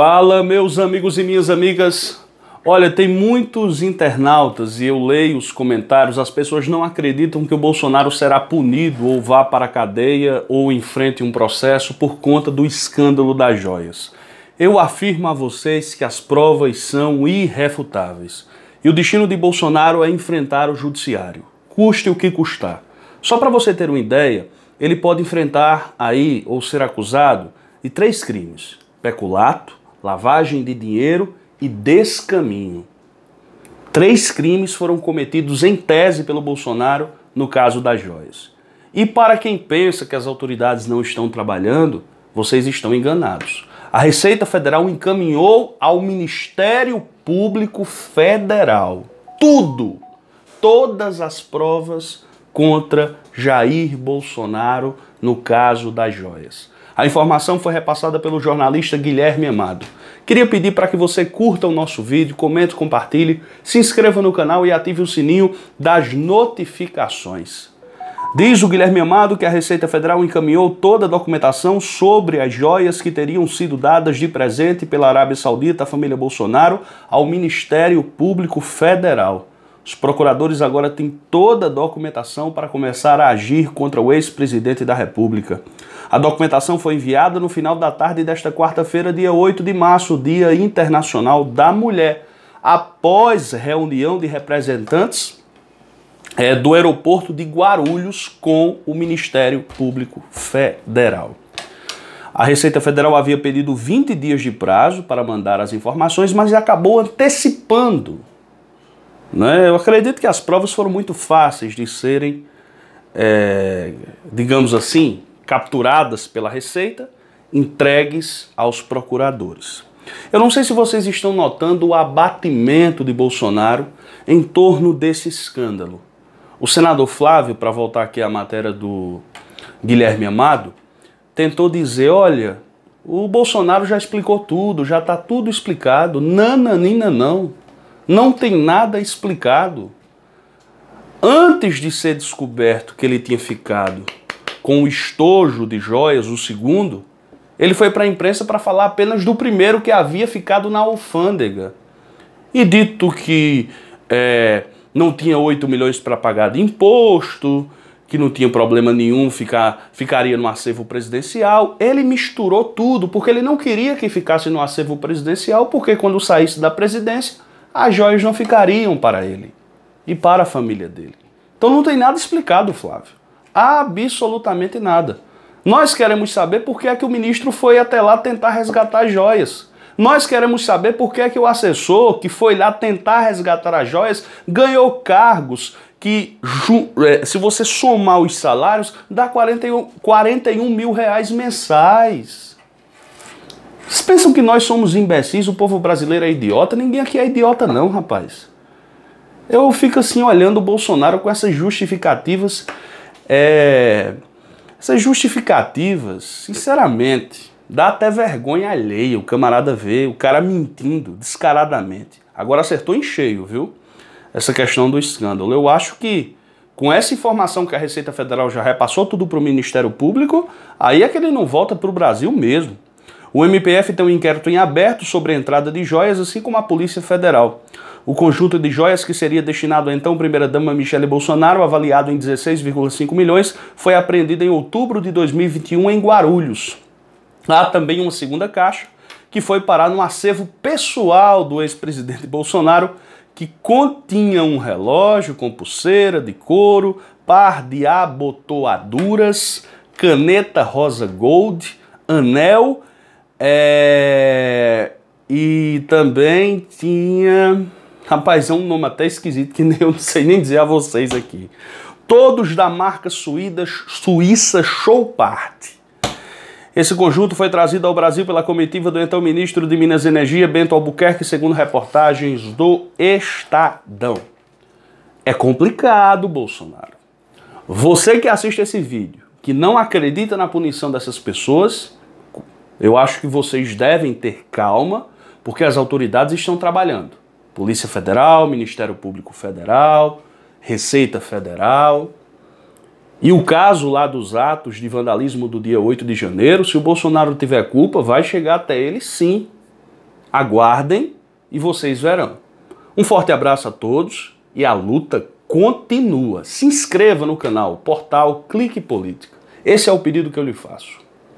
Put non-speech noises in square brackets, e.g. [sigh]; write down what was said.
Fala, meus amigos e minhas amigas. Olha, tem muitos internautas e eu leio os comentários. As pessoas não acreditam que o Bolsonaro será punido ou vá para a cadeia ou enfrente um processo por conta do escândalo das joias. Eu afirmo a vocês que as provas são irrefutáveis. E o destino de Bolsonaro é enfrentar o judiciário, custe o que custar. Só para você ter uma ideia, ele pode enfrentar aí ou ser acusado de três crimes: peculato, lavagem de dinheiro e descaminho. Três crimes foram cometidos em tese pelo Bolsonaro no caso das joias. E para quem pensa que as autoridades não estão trabalhando, vocês estão enganados. A Receita Federal encaminhou ao Ministério Público Federal tudo, todas as provas contra Jair Bolsonaro no caso das joias. A informação foi repassada pelo jornalista Guilherme Amado. Queria pedir para que você curta o nosso vídeo, comente, compartilhe, se inscreva no canal e ative o sininho das notificações. Diz o Guilherme Amado que a Receita Federal encaminhou toda a documentação sobre as joias que teriam sido dadas de presente pela Arábia Saudita à família Bolsonaro ao Ministério Público Federal. Os procuradores agora têm toda a documentação para começar a agir contra o ex-presidente da República. A documentação foi enviada no final da tarde desta quarta-feira, dia 8 de março, Dia Internacional da Mulher, após reunião de representantes é, do aeroporto de Guarulhos com o Ministério Público Federal. A Receita Federal havia pedido 20 dias de prazo para mandar as informações, mas acabou antecipando né? Eu acredito que as provas foram muito fáceis de serem, é, digamos assim, capturadas pela Receita, entregues aos procuradores. Eu não sei se vocês estão notando o abatimento de Bolsonaro em torno desse escândalo. O senador Flávio, para voltar aqui à matéria do Guilherme Amado, tentou dizer: olha, o Bolsonaro já explicou tudo, já está tudo explicado, nananina não. Não tem nada explicado. Antes de ser descoberto que ele tinha ficado com o estojo de joias, o segundo, ele foi para a imprensa para falar apenas do primeiro que havia ficado na alfândega. E dito que é, não tinha 8 milhões para pagar de imposto, que não tinha problema nenhum, ficar, ficaria no acervo presidencial. Ele misturou tudo, porque ele não queria que ficasse no acervo presidencial, porque quando saísse da presidência, as joias não ficariam para ele e para a família dele. Então não tem nada explicado, Flávio. Absolutamente nada. Nós queremos saber por que é que o ministro foi até lá tentar resgatar as joias. Nós queremos saber por que é que o assessor que foi lá tentar resgatar as joias ganhou cargos que, é, se você somar os salários, dá 41, 41 mil reais mensais. Vocês pensam que nós somos imbecis, o povo brasileiro é idiota? Ninguém aqui é idiota não, rapaz. Eu fico assim olhando o Bolsonaro com essas justificativas, é... essas justificativas, sinceramente, dá até vergonha alheia o camarada ver o cara mentindo descaradamente. Agora acertou em cheio, viu? Essa questão do escândalo. Eu acho que com essa informação que a Receita Federal já repassou tudo para o Ministério Público, aí é que ele não volta para o Brasil mesmo. O MPF tem um inquérito em aberto sobre a entrada de joias, assim como a Polícia Federal. O conjunto de joias que seria destinado à então primeira-dama Michele Bolsonaro, avaliado em 16,5 milhões, foi apreendido em outubro de 2021 em Guarulhos. Há também uma segunda caixa que foi parar no acervo pessoal do ex-presidente Bolsonaro, que continha um relógio com pulseira de couro, par de abotoaduras, caneta rosa gold, anel é... E também tinha. Rapaz, é um nome até esquisito que [laughs] eu não sei nem dizer a vocês aqui. Todos da marca suída, Suíça Show Party. Esse conjunto foi trazido ao Brasil pela comitiva do então ministro de Minas e Energia, Bento Albuquerque, segundo reportagens do Estadão. É complicado, Bolsonaro. Você que assiste esse vídeo, que não acredita na punição dessas pessoas, eu acho que vocês devem ter calma, porque as autoridades estão trabalhando. Polícia Federal, Ministério Público Federal, Receita Federal. E o caso lá dos atos de vandalismo do dia 8 de janeiro, se o Bolsonaro tiver culpa, vai chegar até ele sim. Aguardem e vocês verão. Um forte abraço a todos e a luta continua. Se inscreva no canal Portal Clique Política. Esse é o pedido que eu lhe faço.